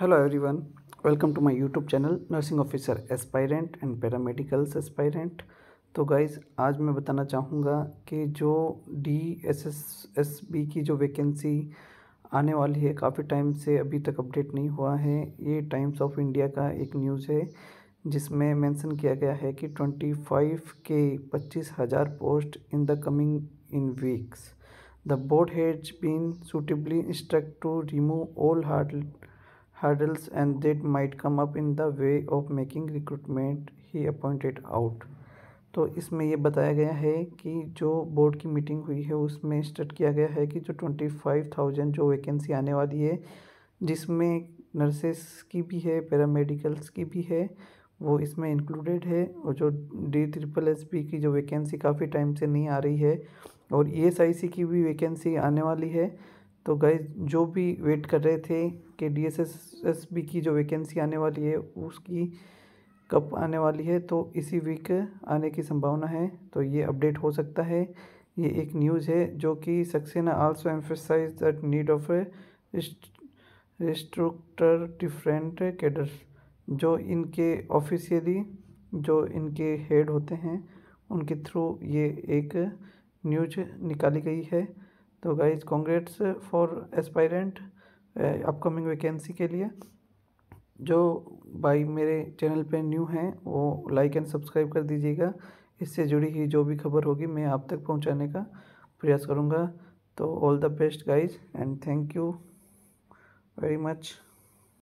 hello everyone welcome to my YouTube channel nursing officer aspirant and paramedicals aspirant तो guys आज मैं बताना चाहूँगा कि जो D S S S B की जो वैकेंसी आने वाली है काफ़ी टाइम से अभी तक अपडेट नहीं हुआ है ये टाइम्स ऑफ इंडिया का एक न्यूज़ है जिसमें मेंशन किया गया है कि ट्वेंटी फाइव के पच्चीस हज़ार post in the coming in weeks the board has been suitably instruct to remove all hard hurdles and that might come up in the way of making recruitment he appointed out तो इसमें ये बताया गया है कि जो board की meeting हुई है उसमें स्टार्ट किया गया है कि जो ट्वेंटी फाइव थाउजेंड जो वैकेंसी आने वाली है जिसमें नर्सेस की भी है पैरामेडिकल्स की भी है वो इसमें इंक्लूडेड है और जो डी ट्रिपल एस पी की जो वैकेंसी काफ़ी टाइम से नहीं आ रही है और ई एस आई सी की भी वैकेंसी आने वाली है तो गए जो भी वेट कर रहे थे कि D S S S B की जो वैकेंसी आने वाली है उसकी कब आने वाली है तो इसी वीक आने की संभावना है तो ये अपडेट हो सकता है ये एक न्यूज़ है जो कि Saxena also emphasise that need of restructure different cadres जो इनके ऑफिशियली जो इनके हेड होते हैं उनके थ्रू ये एक न्यूज निकाली गई है तो guys congrats for aspirant upcoming vacancy के लिए जो भाई मेरे चैनल पे न्यू हैं वो लाइक एंड सब्सक्राइब कर दीजिएगा इससे जुड़ी ही जो भी खबर होगी मैं आप तक पहुंचाने का प्रयास करूंगा तो all the best guys and thank you very much